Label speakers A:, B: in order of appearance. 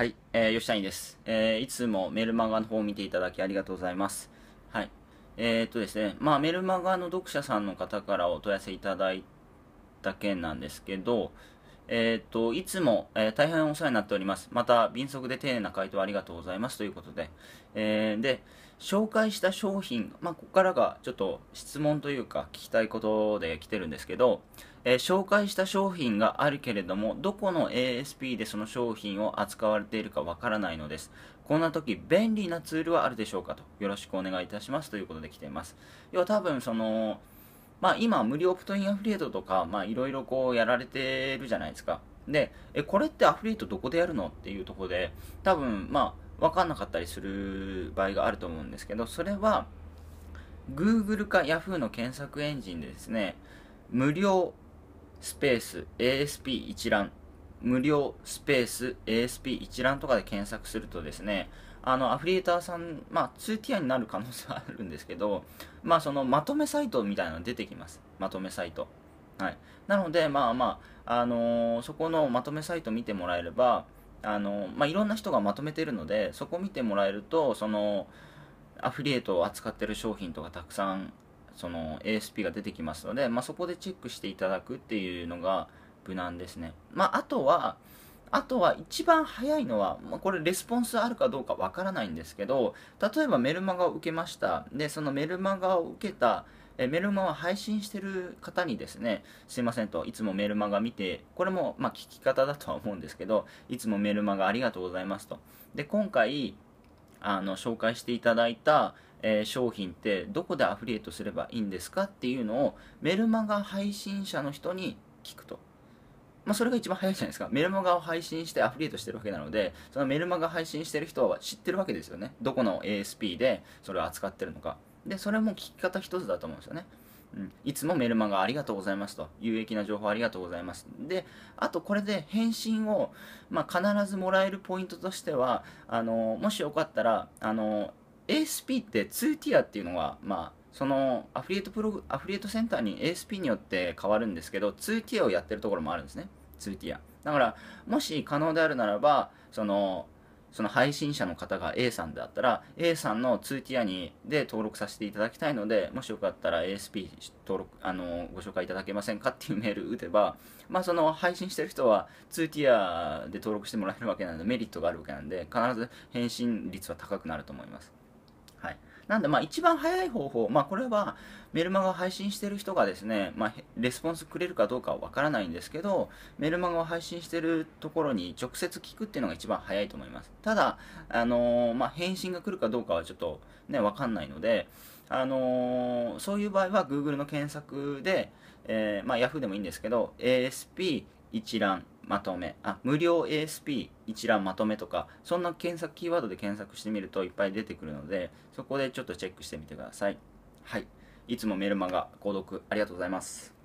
A: はい、えー、吉谷です。えー、いつもメルマガの方を見ていただきありがとうございます。はい。えー、っとですね、まあ、メルマガの読者さんの方からお問い合わせいただいた件なんですけど、えー、っと、いつも、えー、大変お世話になっております。また、敏速で丁寧な回答ありがとうございますということで、えー、で、紹介した商品、まあ、ここからがちょっと質問というか聞きたいことで来てるんですけど、えー、紹介した商品があるけれども、どこの ASP でその商品を扱われているかわからないのです。こんな時、便利なツールはあるでしょうかと。よろしくお願いいたしますということで来ています。要は多分、その、まあ、今、無料オプトインアフリエイトとか、まあ、いろいろこうやられてるじゃないですか。で、え、これってアフリートどこでやるのっていうとこで、多分、まあ、わかんなかったりする場合があると思うんですけど、それは、Google か Yahoo の検索エンジンでですね、無料スペース ASP 一覧、無料スペース ASP 一覧とかで検索するとですね、あのアフリエーターさん、まあ、2ティアになる可能性はあるんですけど、まあ、そのまとめサイトみたいなの出てきます。まとめサイト。はい、なのでまあまあ、あのー、そこのまとめサイト見てもらえれば、あのー、まあ、いろんな人がまとめてるのでそこ見てもらえるとそのアフィリエイトを扱ってる商品とかたくさんその ASP が出てきますので、まあ、そこでチェックしていただくっていうのが無難ですね、まあ、あとはあとは一番早いのは、まあ、これレスポンスあるかどうかわからないんですけど例えばメルマガを受けましたでそのメルマガを受けたえメルマは配信してる方にですね、すいませんと、いつもメルマが見て、これも、ま聞き方だとは思うんですけど、いつもメルマがありがとうございますと。で、今回、あの、紹介していただいた、えー、商品ってどこでアフリエイトすればいいんですかっていうのをメルマガ配信者の人に聞くと。まあ、それが一番早いじゃないですか。メルマガを配信してアフリエイトしてるわけなので、そのメルマガ配信してる人は知ってるわけですよね。どこの ASP でそれを扱ってるのか。で、それも聞き方一つだと思うんですよね。うん、いつもメルマガありがとうございますと。有益な情報ありがとうございます。で、あとこれで返信を、まあ、必ずもらえるポイントとしては、あの、もしよかったら、あの、ASP って2ティアっていうのが、まあ、そのアフリエイトプログ、アフリエイトセンターに ASP によって変わるんですけど、2ティアをやってるところもあるんですね。2ティア。だから、もし可能であるならば、その、その配信者の方が A さんであったら A さんの2ティアにで登録させていただきたいのでもしよかったら ASP 登録あのご紹介いただけませんかっていうメール打てば、まあ、その配信してる人は2ティアで登録してもらえるわけなのでメリットがあるわけなんで必ず返信率は高くなると思います。はいなんで、まあ、一番早い方法、まあ、これはメルマガを配信してる人がですね、まあ、レスポンスくれるかどうかはわからないんですけど、メルマガを配信してるところに直接聞くっていうのが一番早いと思います。ただ、あのー、まあ、返信が来るかどうかはちょっとね、わかんないので、あのー、そういう場合は Google の検索で、えー、まあ、Yahoo でもいいんですけど、ASP 一覧まとめあ無料 ASP 一覧まとめとかそんな検索キーワードで検索してみるといっぱい出てくるのでそこでちょっとチェックしてみてくださいはいいつもメルマガ購読ありがとうございます